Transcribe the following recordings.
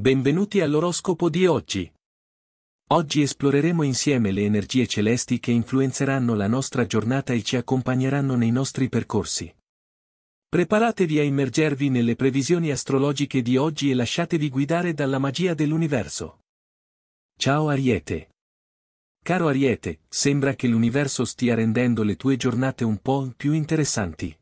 Benvenuti all'oroscopo di oggi. Oggi esploreremo insieme le energie celesti che influenzeranno la nostra giornata e ci accompagneranno nei nostri percorsi. Preparatevi a immergervi nelle previsioni astrologiche di oggi e lasciatevi guidare dalla magia dell'universo. Ciao Ariete. Caro Ariete, sembra che l'universo stia rendendo le tue giornate un po' più interessanti.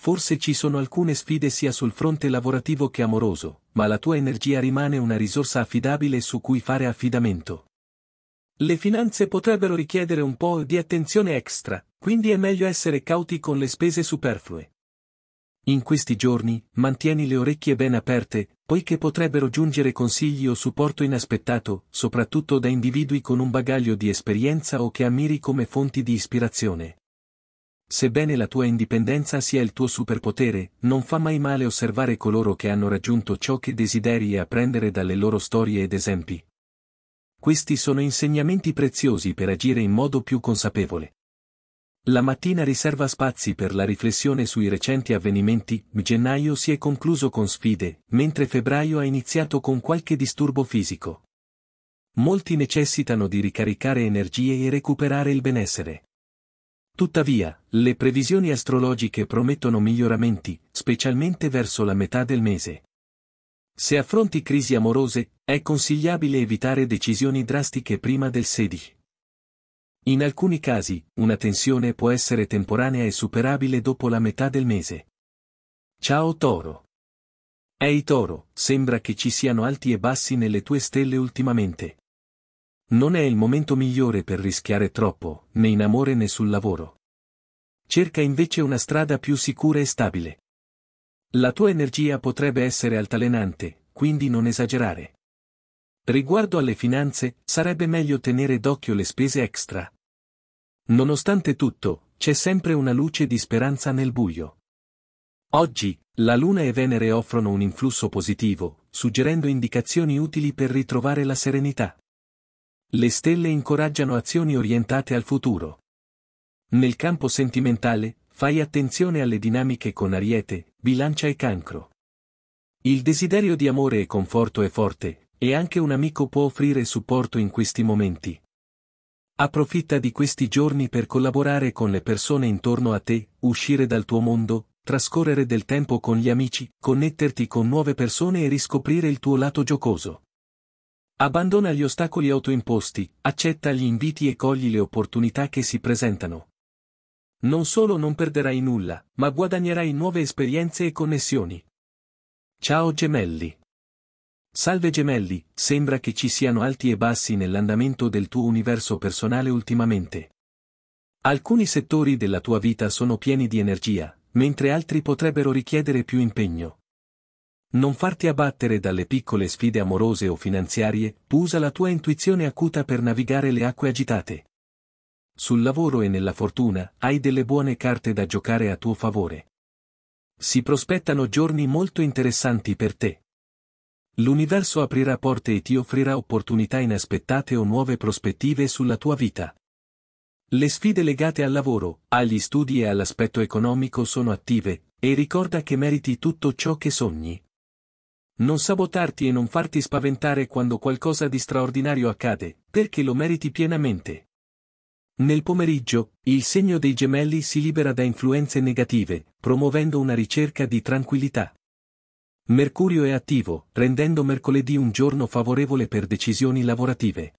Forse ci sono alcune sfide sia sul fronte lavorativo che amoroso, ma la tua energia rimane una risorsa affidabile su cui fare affidamento. Le finanze potrebbero richiedere un po' di attenzione extra, quindi è meglio essere cauti con le spese superflue. In questi giorni, mantieni le orecchie ben aperte, poiché potrebbero giungere consigli o supporto inaspettato, soprattutto da individui con un bagaglio di esperienza o che ammiri come fonti di ispirazione. Sebbene la tua indipendenza sia il tuo superpotere, non fa mai male osservare coloro che hanno raggiunto ciò che desideri e apprendere dalle loro storie ed esempi. Questi sono insegnamenti preziosi per agire in modo più consapevole. La mattina riserva spazi per la riflessione sui recenti avvenimenti, gennaio si è concluso con sfide, mentre febbraio ha iniziato con qualche disturbo fisico. Molti necessitano di ricaricare energie e recuperare il benessere. Tuttavia, le previsioni astrologiche promettono miglioramenti, specialmente verso la metà del mese. Se affronti crisi amorose, è consigliabile evitare decisioni drastiche prima del 16. In alcuni casi, una tensione può essere temporanea e superabile dopo la metà del mese. Ciao Toro! Ehi hey Toro, sembra che ci siano alti e bassi nelle tue stelle ultimamente. Non è il momento migliore per rischiare troppo, né in amore né sul lavoro. Cerca invece una strada più sicura e stabile. La tua energia potrebbe essere altalenante, quindi non esagerare. Riguardo alle finanze, sarebbe meglio tenere d'occhio le spese extra. Nonostante tutto, c'è sempre una luce di speranza nel buio. Oggi, la Luna e Venere offrono un influsso positivo, suggerendo indicazioni utili per ritrovare la serenità. Le stelle incoraggiano azioni orientate al futuro. Nel campo sentimentale, fai attenzione alle dinamiche con ariete, bilancia e cancro. Il desiderio di amore e conforto è forte, e anche un amico può offrire supporto in questi momenti. Approfitta di questi giorni per collaborare con le persone intorno a te, uscire dal tuo mondo, trascorrere del tempo con gli amici, connetterti con nuove persone e riscoprire il tuo lato giocoso. Abbandona gli ostacoli autoimposti, accetta gli inviti e cogli le opportunità che si presentano. Non solo non perderai nulla, ma guadagnerai nuove esperienze e connessioni. Ciao gemelli. Salve gemelli, sembra che ci siano alti e bassi nell'andamento del tuo universo personale ultimamente. Alcuni settori della tua vita sono pieni di energia, mentre altri potrebbero richiedere più impegno. Non farti abbattere dalle piccole sfide amorose o finanziarie, usa la tua intuizione acuta per navigare le acque agitate. Sul lavoro e nella fortuna, hai delle buone carte da giocare a tuo favore. Si prospettano giorni molto interessanti per te. L'universo aprirà porte e ti offrirà opportunità inaspettate o nuove prospettive sulla tua vita. Le sfide legate al lavoro, agli studi e all'aspetto economico sono attive, e ricorda che meriti tutto ciò che sogni. Non sabotarti e non farti spaventare quando qualcosa di straordinario accade, perché lo meriti pienamente. Nel pomeriggio, il segno dei gemelli si libera da influenze negative, promuovendo una ricerca di tranquillità. Mercurio è attivo, rendendo mercoledì un giorno favorevole per decisioni lavorative.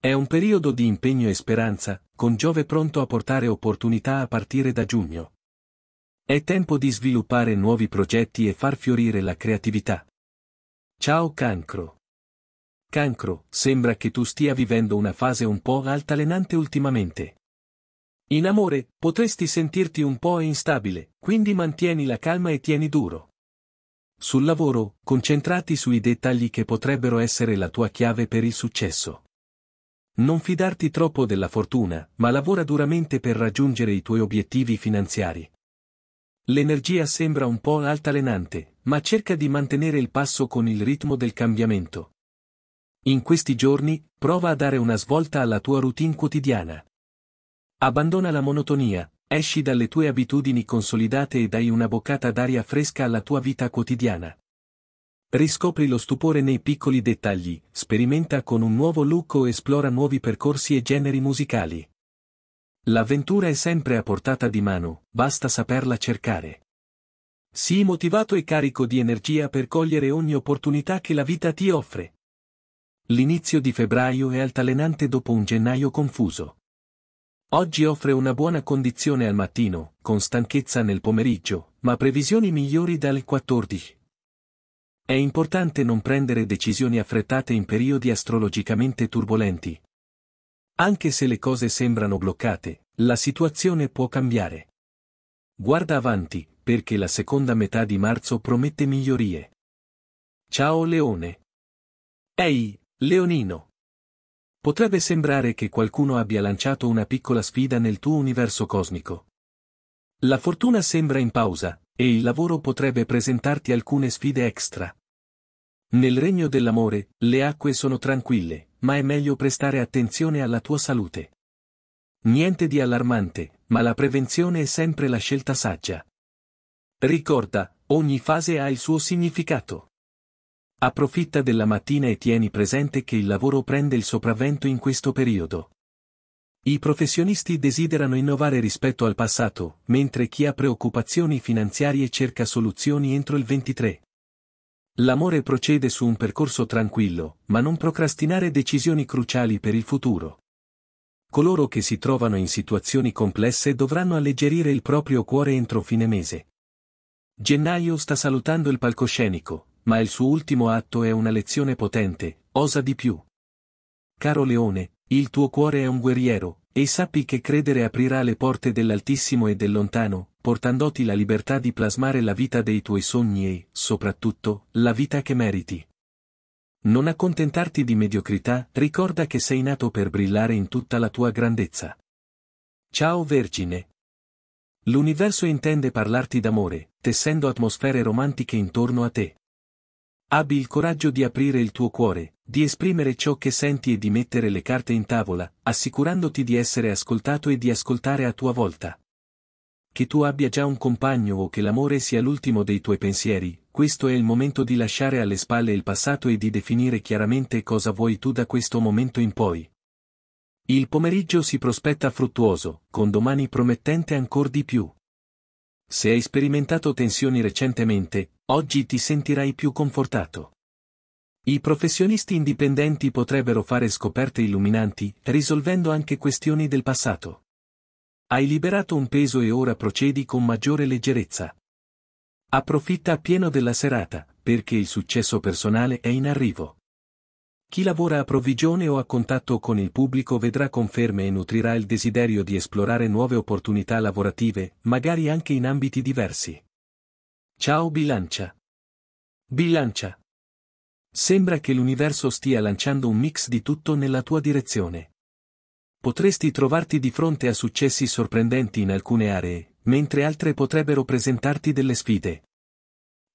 È un periodo di impegno e speranza, con Giove pronto a portare opportunità a partire da giugno. È tempo di sviluppare nuovi progetti e far fiorire la creatività. Ciao Cancro. Cancro, sembra che tu stia vivendo una fase un po' altalenante ultimamente. In amore, potresti sentirti un po' instabile, quindi mantieni la calma e tieni duro. Sul lavoro, concentrati sui dettagli che potrebbero essere la tua chiave per il successo. Non fidarti troppo della fortuna, ma lavora duramente per raggiungere i tuoi obiettivi finanziari. L'energia sembra un po' altalenante, ma cerca di mantenere il passo con il ritmo del cambiamento. In questi giorni, prova a dare una svolta alla tua routine quotidiana. Abbandona la monotonia, esci dalle tue abitudini consolidate e dai una boccata d'aria fresca alla tua vita quotidiana. Riscopri lo stupore nei piccoli dettagli, sperimenta con un nuovo look o esplora nuovi percorsi e generi musicali. L'avventura è sempre a portata di mano, basta saperla cercare. Sii motivato e carico di energia per cogliere ogni opportunità che la vita ti offre. L'inizio di febbraio è altalenante dopo un gennaio confuso. Oggi offre una buona condizione al mattino, con stanchezza nel pomeriggio, ma previsioni migliori dalle 14. È importante non prendere decisioni affrettate in periodi astrologicamente turbolenti, anche se le cose sembrano bloccate, la situazione può cambiare. Guarda avanti, perché la seconda metà di marzo promette migliorie. Ciao Leone. Ehi, Leonino. Potrebbe sembrare che qualcuno abbia lanciato una piccola sfida nel tuo universo cosmico. La fortuna sembra in pausa, e il lavoro potrebbe presentarti alcune sfide extra. Nel regno dell'amore, le acque sono tranquille, ma è meglio prestare attenzione alla tua salute. Niente di allarmante, ma la prevenzione è sempre la scelta saggia. Ricorda, ogni fase ha il suo significato. Approfitta della mattina e tieni presente che il lavoro prende il sopravvento in questo periodo. I professionisti desiderano innovare rispetto al passato, mentre chi ha preoccupazioni finanziarie cerca soluzioni entro il 23. L'amore procede su un percorso tranquillo, ma non procrastinare decisioni cruciali per il futuro. Coloro che si trovano in situazioni complesse dovranno alleggerire il proprio cuore entro fine mese. Gennaio sta salutando il palcoscenico, ma il suo ultimo atto è una lezione potente, osa di più. Caro leone, il tuo cuore è un guerriero, e sappi che credere aprirà le porte dell'Altissimo e del lontano, portandoti la libertà di plasmare la vita dei tuoi sogni e, soprattutto, la vita che meriti. Non accontentarti di mediocrità, ricorda che sei nato per brillare in tutta la tua grandezza. Ciao Vergine. L'universo intende parlarti d'amore, tessendo atmosfere romantiche intorno a te. Abbi il coraggio di aprire il tuo cuore, di esprimere ciò che senti e di mettere le carte in tavola, assicurandoti di essere ascoltato e di ascoltare a tua volta. Che tu abbia già un compagno o che l'amore sia l'ultimo dei tuoi pensieri, questo è il momento di lasciare alle spalle il passato e di definire chiaramente cosa vuoi tu da questo momento in poi. Il pomeriggio si prospetta fruttuoso, con domani promettente ancor di più. Se hai sperimentato tensioni recentemente, Oggi ti sentirai più confortato. I professionisti indipendenti potrebbero fare scoperte illuminanti, risolvendo anche questioni del passato. Hai liberato un peso e ora procedi con maggiore leggerezza. Approfitta appieno della serata, perché il successo personale è in arrivo. Chi lavora a provvigione o a contatto con il pubblico vedrà conferme e nutrirà il desiderio di esplorare nuove opportunità lavorative, magari anche in ambiti diversi. Ciao bilancia. Bilancia. Sembra che l'universo stia lanciando un mix di tutto nella tua direzione. Potresti trovarti di fronte a successi sorprendenti in alcune aree, mentre altre potrebbero presentarti delle sfide.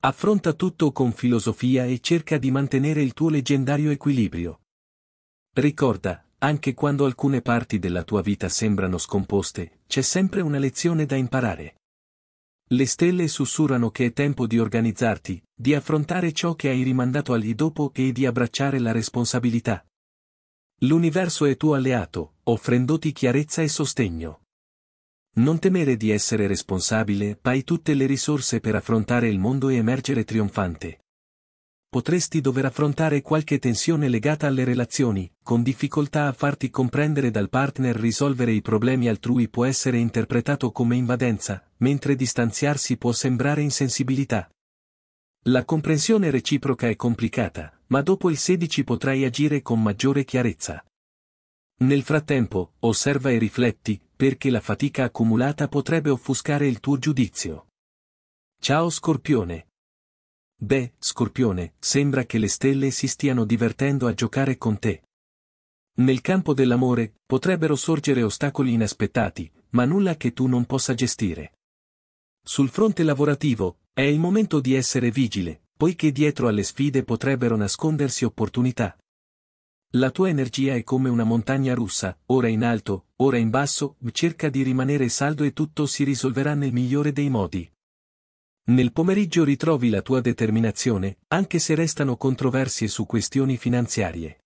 Affronta tutto con filosofia e cerca di mantenere il tuo leggendario equilibrio. Ricorda, anche quando alcune parti della tua vita sembrano scomposte, c'è sempre una lezione da imparare. Le stelle sussurrano che è tempo di organizzarti, di affrontare ciò che hai rimandato agli dopo e di abbracciare la responsabilità. L'universo è tuo alleato, offrendoti chiarezza e sostegno. Non temere di essere responsabile, hai tutte le risorse per affrontare il mondo e emergere trionfante potresti dover affrontare qualche tensione legata alle relazioni, con difficoltà a farti comprendere dal partner risolvere i problemi altrui può essere interpretato come invadenza, mentre distanziarsi può sembrare insensibilità. La comprensione reciproca è complicata, ma dopo il 16 potrai agire con maggiore chiarezza. Nel frattempo, osserva e rifletti, perché la fatica accumulata potrebbe offuscare il tuo giudizio. Ciao Scorpione! Beh, Scorpione, sembra che le stelle si stiano divertendo a giocare con te. Nel campo dell'amore, potrebbero sorgere ostacoli inaspettati, ma nulla che tu non possa gestire. Sul fronte lavorativo, è il momento di essere vigile, poiché dietro alle sfide potrebbero nascondersi opportunità. La tua energia è come una montagna russa, ora in alto, ora in basso, cerca di rimanere saldo e tutto si risolverà nel migliore dei modi. Nel pomeriggio ritrovi la tua determinazione, anche se restano controversie su questioni finanziarie.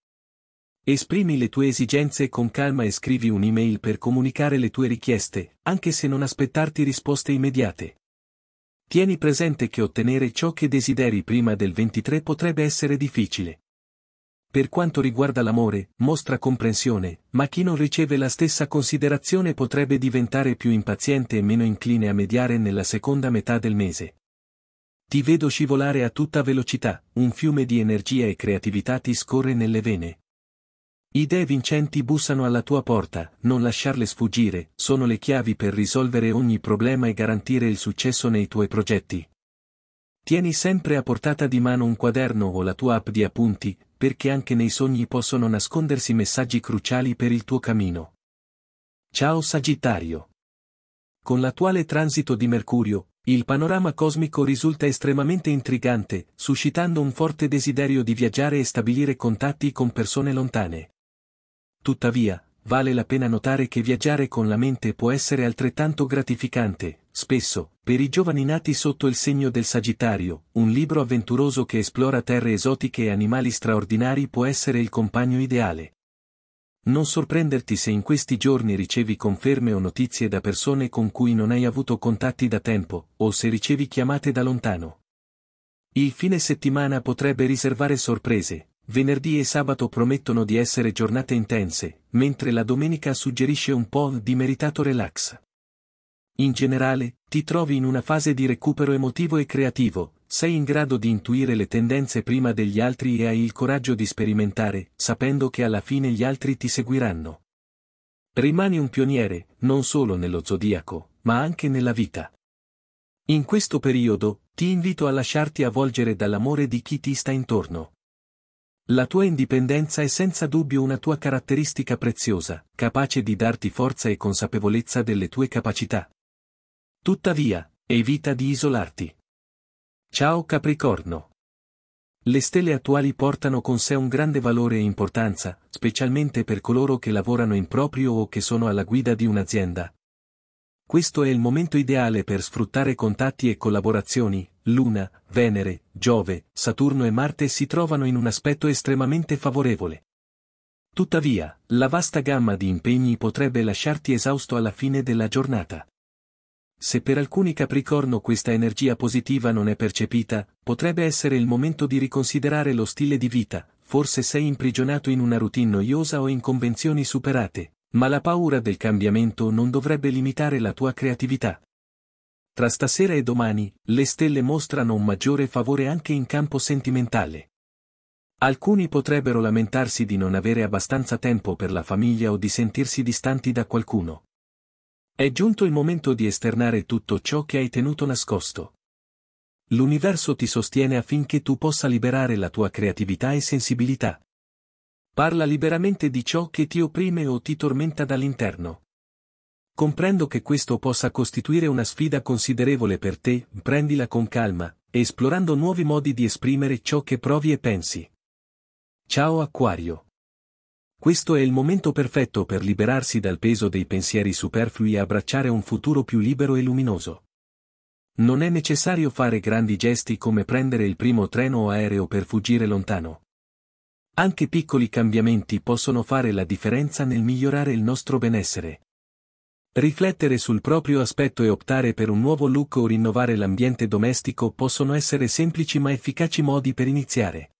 Esprimi le tue esigenze con calma e scrivi un'email per comunicare le tue richieste, anche se non aspettarti risposte immediate. Tieni presente che ottenere ciò che desideri prima del 23 potrebbe essere difficile per quanto riguarda l'amore, mostra comprensione, ma chi non riceve la stessa considerazione potrebbe diventare più impaziente e meno incline a mediare nella seconda metà del mese. Ti vedo scivolare a tutta velocità, un fiume di energia e creatività ti scorre nelle vene. Idee vincenti bussano alla tua porta, non lasciarle sfuggire, sono le chiavi per risolvere ogni problema e garantire il successo nei tuoi progetti. Tieni sempre a portata di mano un quaderno o la tua app di appunti, perché anche nei sogni possono nascondersi messaggi cruciali per il tuo cammino. Ciao Sagittario! Con l'attuale transito di Mercurio, il panorama cosmico risulta estremamente intrigante, suscitando un forte desiderio di viaggiare e stabilire contatti con persone lontane. Tuttavia, vale la pena notare che viaggiare con la mente può essere altrettanto gratificante, spesso, per i giovani nati sotto il segno del Sagittario, un libro avventuroso che esplora terre esotiche e animali straordinari può essere il compagno ideale. Non sorprenderti se in questi giorni ricevi conferme o notizie da persone con cui non hai avuto contatti da tempo, o se ricevi chiamate da lontano. Il fine settimana potrebbe riservare sorprese, Venerdì e sabato promettono di essere giornate intense, mentre la domenica suggerisce un po' di meritato relax. In generale, ti trovi in una fase di recupero emotivo e creativo, sei in grado di intuire le tendenze prima degli altri e hai il coraggio di sperimentare, sapendo che alla fine gli altri ti seguiranno. Rimani un pioniere, non solo nello zodiaco, ma anche nella vita. In questo periodo, ti invito a lasciarti avvolgere dall'amore di chi ti sta intorno. La tua indipendenza è senza dubbio una tua caratteristica preziosa, capace di darti forza e consapevolezza delle tue capacità. Tuttavia, evita di isolarti. Ciao Capricorno. Le stelle attuali portano con sé un grande valore e importanza, specialmente per coloro che lavorano in proprio o che sono alla guida di un'azienda, questo è il momento ideale per sfruttare contatti e collaborazioni. Luna, Venere, Giove, Saturno e Marte si trovano in un aspetto estremamente favorevole. Tuttavia, la vasta gamma di impegni potrebbe lasciarti esausto alla fine della giornata. Se per alcuni Capricorno questa energia positiva non è percepita, potrebbe essere il momento di riconsiderare lo stile di vita, forse sei imprigionato in una routine noiosa o in convenzioni superate, ma la paura del cambiamento non dovrebbe limitare la tua creatività. Tra stasera e domani, le stelle mostrano un maggiore favore anche in campo sentimentale. Alcuni potrebbero lamentarsi di non avere abbastanza tempo per la famiglia o di sentirsi distanti da qualcuno. È giunto il momento di esternare tutto ciò che hai tenuto nascosto. L'universo ti sostiene affinché tu possa liberare la tua creatività e sensibilità. Parla liberamente di ciò che ti opprime o ti tormenta dall'interno. Comprendo che questo possa costituire una sfida considerevole per te, prendila con calma, esplorando nuovi modi di esprimere ciò che provi e pensi. Ciao Acquario. Questo è il momento perfetto per liberarsi dal peso dei pensieri superflui e abbracciare un futuro più libero e luminoso. Non è necessario fare grandi gesti come prendere il primo treno o aereo per fuggire lontano. Anche piccoli cambiamenti possono fare la differenza nel migliorare il nostro benessere. Riflettere sul proprio aspetto e optare per un nuovo look o rinnovare l'ambiente domestico possono essere semplici ma efficaci modi per iniziare.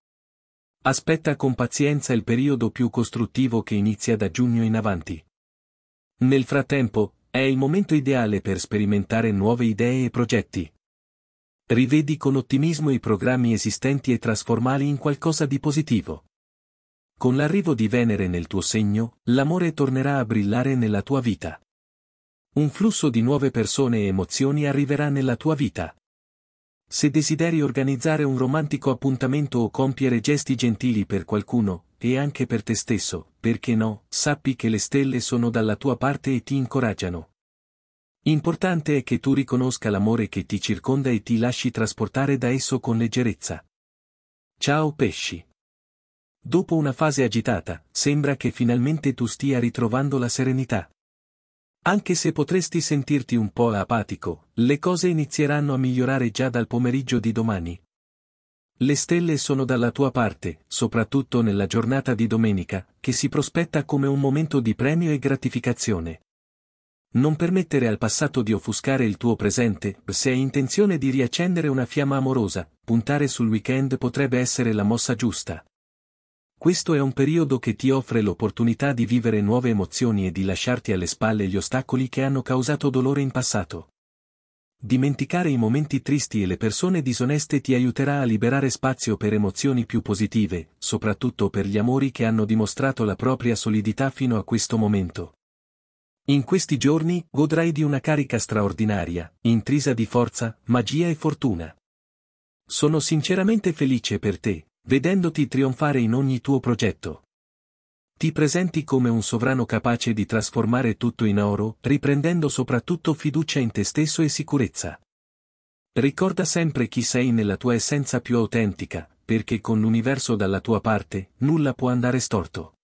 Aspetta con pazienza il periodo più costruttivo che inizia da giugno in avanti. Nel frattempo, è il momento ideale per sperimentare nuove idee e progetti. Rivedi con ottimismo i programmi esistenti e trasformali in qualcosa di positivo. Con l'arrivo di Venere nel tuo segno, l'amore tornerà a brillare nella tua vita. Un flusso di nuove persone e emozioni arriverà nella tua vita. Se desideri organizzare un romantico appuntamento o compiere gesti gentili per qualcuno, e anche per te stesso, perché no, sappi che le stelle sono dalla tua parte e ti incoraggiano. Importante è che tu riconosca l'amore che ti circonda e ti lasci trasportare da esso con leggerezza. Ciao pesci! Dopo una fase agitata, sembra che finalmente tu stia ritrovando la serenità. Anche se potresti sentirti un po' apatico, le cose inizieranno a migliorare già dal pomeriggio di domani. Le stelle sono dalla tua parte, soprattutto nella giornata di domenica, che si prospetta come un momento di premio e gratificazione. Non permettere al passato di offuscare il tuo presente, se hai intenzione di riaccendere una fiamma amorosa, puntare sul weekend potrebbe essere la mossa giusta. Questo è un periodo che ti offre l'opportunità di vivere nuove emozioni e di lasciarti alle spalle gli ostacoli che hanno causato dolore in passato. Dimenticare i momenti tristi e le persone disoneste ti aiuterà a liberare spazio per emozioni più positive, soprattutto per gli amori che hanno dimostrato la propria solidità fino a questo momento. In questi giorni godrai di una carica straordinaria, intrisa di forza, magia e fortuna. Sono sinceramente felice per te, vedendoti trionfare in ogni tuo progetto. Ti presenti come un sovrano capace di trasformare tutto in oro, riprendendo soprattutto fiducia in te stesso e sicurezza. Ricorda sempre chi sei nella tua essenza più autentica, perché con l'universo dalla tua parte, nulla può andare storto.